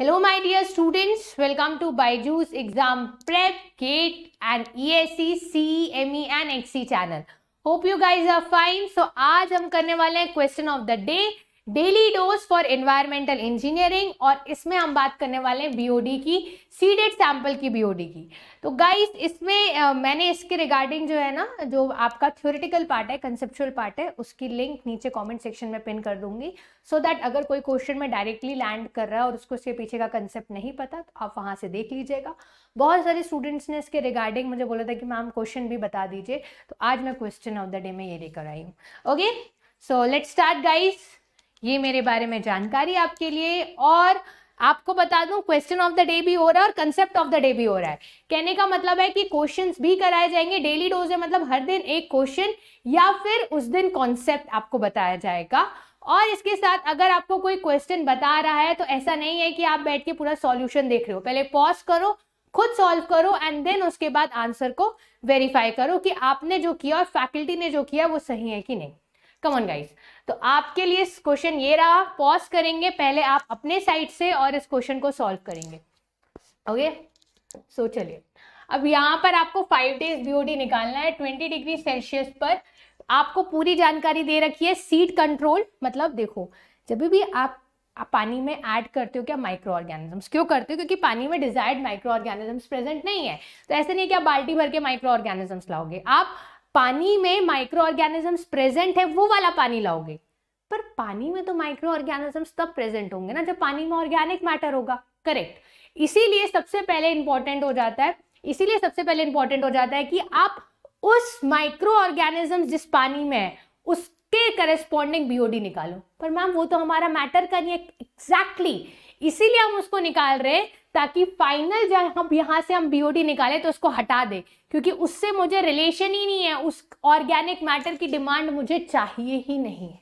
Hello my dear students, welcome to Baiju's Exam Prep, GATE and ESE, CEME and XE channel. Hope you guys are fine. So आज हम करने वाले question of the day. Daily dose for environmental engineering और इसमें हम बात करने वाले हैं बीओडी की सीडेड सैंपल की बीओडी की तो गाइस इसमें आ, मैंने इसके रिगार्डिंग जो है ना जो आपका थ्योरेटिकल पार्ट है कंसेप्चुअल पार्ट है उसकी लिंक नीचे कमेंट सेक्शन में पिन कर दूंगी सो so दैट अगर कोई क्वेश्चन में डायरेक्टली लैंड कर रहा है और उसको उसके पीछे का कंसेप्ट नहीं पता तो आप वहाँ से देख लीजिएगा बहुत सारे स्टूडेंट्स ने इसके रिगार्डिंग मुझे बोला था कि मैम क्वेश्चन भी बता दीजिए तो आज मैं क्वेश्चन ऑफ द डे में ये लेकर आई हूँ okay so let start guys ये मेरे बारे में जानकारी आपके लिए और आपको बता दूं क्वेश्चन ऑफ द डे भी हो रहा है और कंसेप्ट ऑफ द डे भी हो रहा है कहने का मतलब है कि क्वेश्चंस भी कराए जाएंगे डेली डोज है मतलब हर दिन एक क्वेश्चन या फिर उस दिन कॉन्सेप्ट आपको बताया जाएगा और इसके साथ अगर आपको कोई क्वेश्चन बता रहा है तो ऐसा नहीं है कि आप बैठ के पूरा सॉल्यूशन देख रहे हो पहले पॉज करो खुद सॉल्व करो एंड देन उसके बाद आंसर को वेरीफाई करो कि आपने जो किया और फैकल्टी ने जो किया वो सही है कि नहीं कमन गाइस तो आपके लिए इस क्वेश्चन ये रहा पॉज करेंगे पहले आप अपने साइड से और इस क्वेश्चन को सॉल्व करेंगे ओके सो चलिए अब यहाँ पर आपको फाइव डेज बीओडी निकालना है ट्वेंटी डिग्री सेल्सियस पर आपको पूरी जानकारी दे रखी है सीड कंट्रोल मतलब देखो जब भी आप आप पानी में ऐड करते हो क्या माइक्रो ऑर्गेनिजम्स क्यों करते हो क्योंकि पानी में डिजायर्ड माइक्रो ऑर्गेनिजम्स प्रेजेंट नहीं है तो ऐसे नहीं कि आप बाल्टी भर के माइक्रो ऑर्गेनिजम्स लाओगे आप पानी में माइक्रो ऑर्गेनिजम्स प्रेजेंट है वो वाला पानी लाओगे पर पानी में तो माइक्रो ऑर्गेनिजम्स तब प्रेजेंट होंगे ना जब पानी में ऑर्गेनिक मैटर होगा करेक्ट इसीलिए सबसे पहले इंपॉर्टेंट हो जाता है इसीलिए सबसे पहले इंपॉर्टेंट हो जाता है कि आप उस माइक्रो ऑर्गेनिज्म जिस पानी में है उसके करेस्पॉन्डिंग बीओडी निकालो पर मैम वो तो हमारा मैटर का नहीं है एग्जैक्टली exactly. इसीलिए हम उसको निकाल रहे हैं ताकि फाइनल जब हम यहाँ से हम बीओडी निकाले तो उसको हटा दे क्योंकि उससे मुझे रिलेशन ही नहीं है उस ऑर्गेनिक मैटर की डिमांड मुझे चाहिए ही नहीं है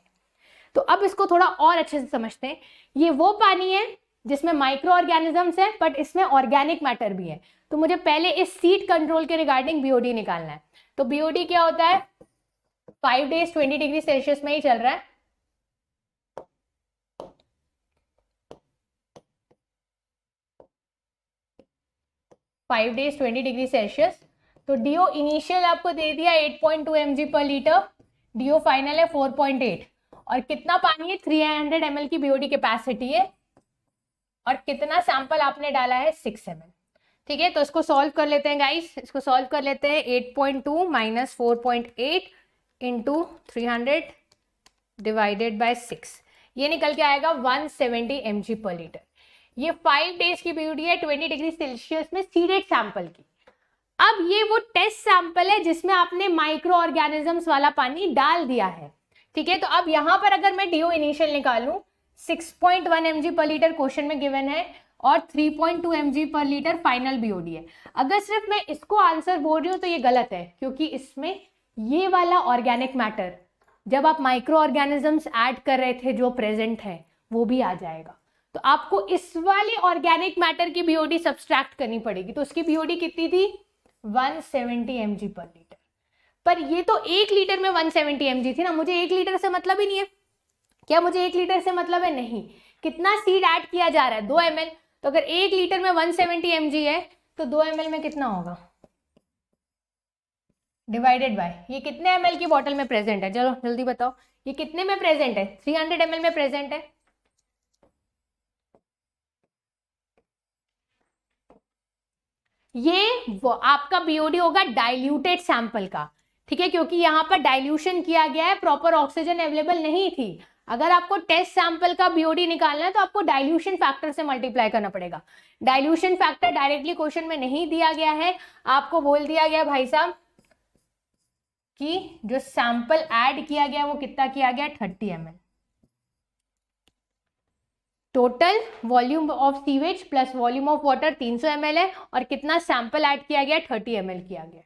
तो अब इसको थोड़ा और अच्छे से समझते हैं ये वो पानी है जिसमें माइक्रो ऑर्गेनिजम्स है बट इसमें ऑर्गेनिक मैटर भी है तो मुझे पहले इस सीट कंट्रोल के रिगार्डिंग बीओडी निकालना है तो बीओडी क्या होता है five days twenty degree Celsius में ही चल रहा है five days twenty degree Celsius तो डी ओ इनिशियल आपको दे दिया eight point two M G per litre D O final है फोर पॉइंट एट और कितना पानी है थ्री हंड्रेड एम एल की बीओडी कैपेसिटी है और कितना सैंपल आपने डाला है सिक्स एम एल ठीक है तो इसको सॉल्व कर लेते हैं गाइस इसको सॉल्व कर लेते हैं eight point two minus four point eight into three hundred divided by six ये निकल के आएगा one seventy M G per litre ये फाइव डेज की पीरियड है ट्वेंटी डिग्री सेल्सियस में सीडेड सैंपल की अब ये वो टेस्ट सैंपल है जिसमें आपने माइक्रो ऑर्गेनिजम्स वाला पानी डाल दिया है ठीक है तो अब यहाँ पर अगर मैं डीओ इनिशियल निकालूं 6.1 mg पर लीटर क्वेश्चन में गिवन है और 3.2 जी पर लीटर फाइनल बीओडी है अगर सिर्फ मैं इसको आंसर बोल रही हूँ तो ये गलत है क्योंकि इसमें ये वाला ऑर्गेनिक मैटर जब आप माइक्रो ऑर्गेनिजम्स एड कर रहे थे जो प्रेजेंट है वो भी आ जाएगा तो आपको इस वाले ऑर्गेनिक मैटर की बीओडी सब्सट्रैक्ट करनी पड़ेगी तो उसकी बीओडी कितनी थी 170 सेवेंटी पर लीटर पर ये तो एक लीटर में 170 सेवेंटी थी ना मुझे एक लीटर से मतलब ही नहीं है क्या मुझे एक लीटर से मतलब है नहीं कितना सीड ऐड किया जा रहा है दो एम तो अगर एक लीटर में वन सेवेंटी है तो दो एम में कितना होगा डिवाइडेड बाय ये कितने एम की बॉटल में प्रेजेंट है चलो जल्दी बताओ ये कितने में प्रेजेंट है 300 हंड्रेड में प्रेजेंट है ये आपका बीओडी होगा डाइल्यूटेड सैंपल का ठीक है क्योंकि यहाँ पर डाइल्यूशन किया गया है प्रॉपर ऑक्सीजन अवेलेबल नहीं थी अगर आपको टेस्ट सैंपल का बीओडी निकालना है तो आपको डाइल्यूशन फैक्टर से मल्टीप्लाई करना पड़ेगा डाइल्यूशन फैक्टर डायरेक्टली क्वेश्चन में नहीं दिया गया है आपको बोल दिया गया भाई साहब कि जो सैंपल ऐड किया गया वो कितना किया गया thirty M total volume of sewage plus volume of water 300 सौ है और कितना सैंपल ऐड किया गया 30 एम किया गया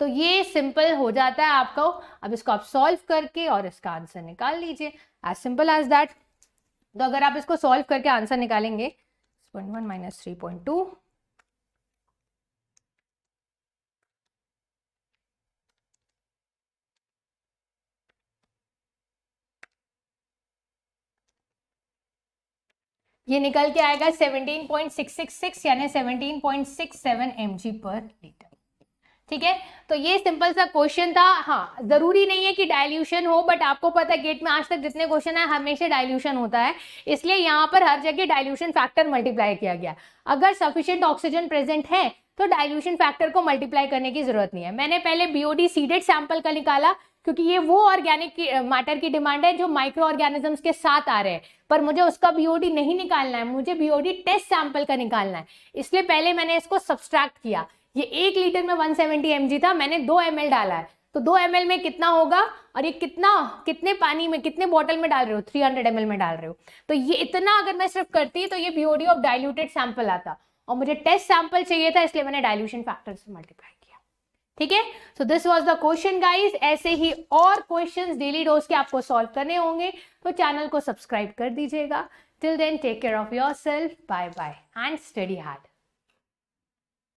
तो ये सिंपल हो जाता है आपको अब इसको आप सॉल्व करके और इसका आंसर निकाल लीजिए एज सिंपल एज दैट तो अगर आप इसको सॉल्व करके आंसर निकालेंगे पॉइंट वन ये निकल के आएगा 17.666 यानी 17.67 mg पर लीटर ठीक है तो ये सिंपल सा क्वेश्चन था हाँ जरूरी नहीं है कि डाइल्यूशन हो बट आपको पता है गेट में आज तक जितने क्वेश्चन है हमेशा डाइल्यूशन होता है इसलिए यहाँ पर हर जगह डाइल्यूशन फैक्टर मल्टीप्लाई किया गया अगर सफिशियंट ऑक्सीजन प्रेजेंट है तो डाइल्यूशन फैक्टर को मल्टीप्लाई करने की जरूरत नहीं है मैंने पहले बीओडी सीडेड सैंपल का निकाला क्योंकि ये वो ऑर्गेनिक मैटर की डिमांड है जो माइक्रो ऑर्गेनिजम्स के साथ आ रहे हैं पर मुझे उसका बीओडी नहीं निकालना है मुझे बीओडी टेस्ट सैंपल का निकालना है इसलिए पहले मैंने इसको सब्सट्रैक्ट किया ये एक लीटर में 170 सेवेंटी था मैंने दो एम डाला है तो दो एम में कितना होगा और ये कितना कितने पानी में कितने बॉटल में डाल रहे हो थ्री हंड्रेड में डाल रहे हो तो ये इतना अगर मैं सिर्फ करती तो ये बीओडी ऑफ डायल्यूटेड सैंपल आता और मुझे टेस्ट सैंपल चाहिए था इसलिए मैंने डायल्यूशन फैक्टर से मल्टीप्लाई ठीक है so this was the question guys ऐसे ही और क्वेश्चन डेली डोज के आपको सॉल्व करने होंगे तो चैनल को सब्सक्राइब कर दीजिएगा till then take care of yourself bye bye and study hard